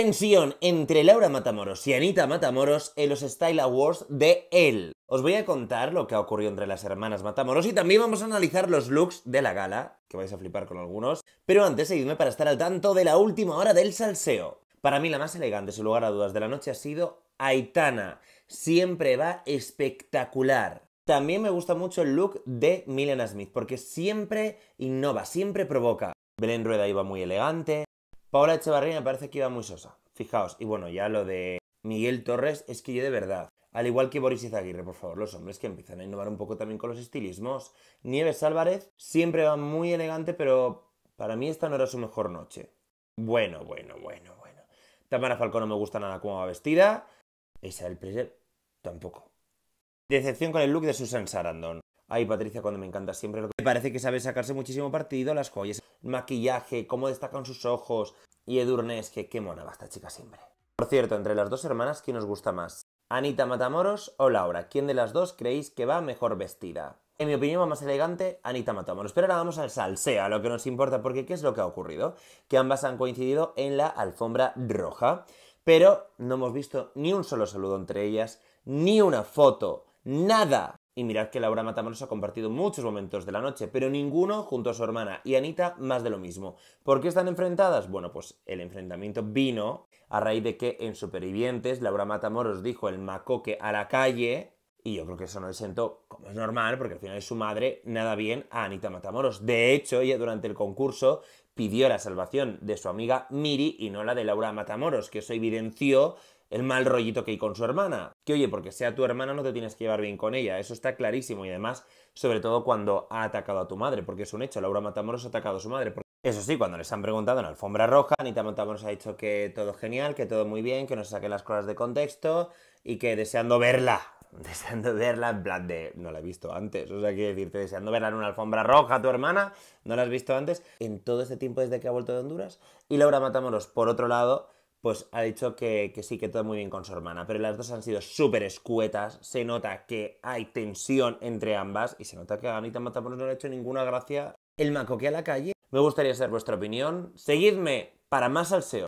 Tensión entre Laura Matamoros y Anita Matamoros en los Style Awards de él. Os voy a contar lo que ha ocurrido entre las hermanas Matamoros y también vamos a analizar los looks de la gala, que vais a flipar con algunos. Pero antes, seguidme para estar al tanto de la última hora del salseo. Para mí la más elegante, sin lugar a dudas, de la noche ha sido Aitana. Siempre va espectacular. También me gusta mucho el look de Milena Smith, porque siempre innova, siempre provoca. Belén Rueda iba muy elegante, Paola Echevarría me parece que iba muy sosa. Fijaos, y bueno, ya lo de Miguel Torres es que yo de verdad, al igual que Boris Izaguirre, por favor, los hombres que empiezan a innovar un poco también con los estilismos. Nieves Álvarez siempre va muy elegante, pero para mí esta no era su mejor noche. Bueno, bueno, bueno, bueno. Tamara Falcón no me gusta nada cómo va vestida. Isabel Preser tampoco. Decepción con el look de Susan Sarandon. Ay, Patricia, cuando me encanta siempre lo que... Me parece que sabe sacarse muchísimo partido las joyas, maquillaje, cómo destacan sus ojos. Y Edurne es que qué mona va esta chica siempre. Por cierto, entre las dos hermanas, ¿quién os gusta más? ¿Anita Matamoros o Laura? ¿Quién de las dos creéis que va mejor vestida? En mi opinión, va más elegante Anita Matamoros. Pero ahora vamos al salseo, a lo que nos importa, porque ¿qué es lo que ha ocurrido? Que ambas han coincidido en la alfombra roja, pero no hemos visto ni un solo saludo entre ellas, ni una foto, nada. Y mirad que Laura Matamoros ha compartido muchos momentos de la noche, pero ninguno junto a su hermana y Anita más de lo mismo. ¿Por qué están enfrentadas? Bueno, pues el enfrentamiento vino a raíz de que en Supervivientes Laura Matamoros dijo el macoque a la calle y yo creo que eso no le sentó, como es normal, porque al final es su madre, nada bien a Anita Matamoros. De hecho, ella durante el concurso pidió la salvación de su amiga Miri y no la de Laura Matamoros, que eso evidenció el mal rollito que hay con su hermana. Que oye, porque sea tu hermana no te tienes que llevar bien con ella, eso está clarísimo. Y además, sobre todo cuando ha atacado a tu madre, porque es un hecho, Laura Matamoros ha atacado a su madre. Eso sí, cuando les han preguntado en alfombra roja, Anita Matamoros ha dicho que todo genial, que todo muy bien, que no se saquen las cosas de contexto y que deseando verla, deseando verla en plan de no la he visto antes, o sea, quiere decirte, deseando verla en una alfombra roja a tu hermana, no la has visto antes en todo este tiempo desde que ha vuelto de Honduras. Y Laura Matamoros, por otro lado, pues ha dicho que, sí, que todo muy bien con su hermana, pero las dos han sido súper escuetas, se nota que hay tensión entre ambas y se nota que a Anita Matamoros no le ha hecho ninguna gracia el macoque a la calle. Me gustaría saber vuestra opinión. Seguidme para más salseo.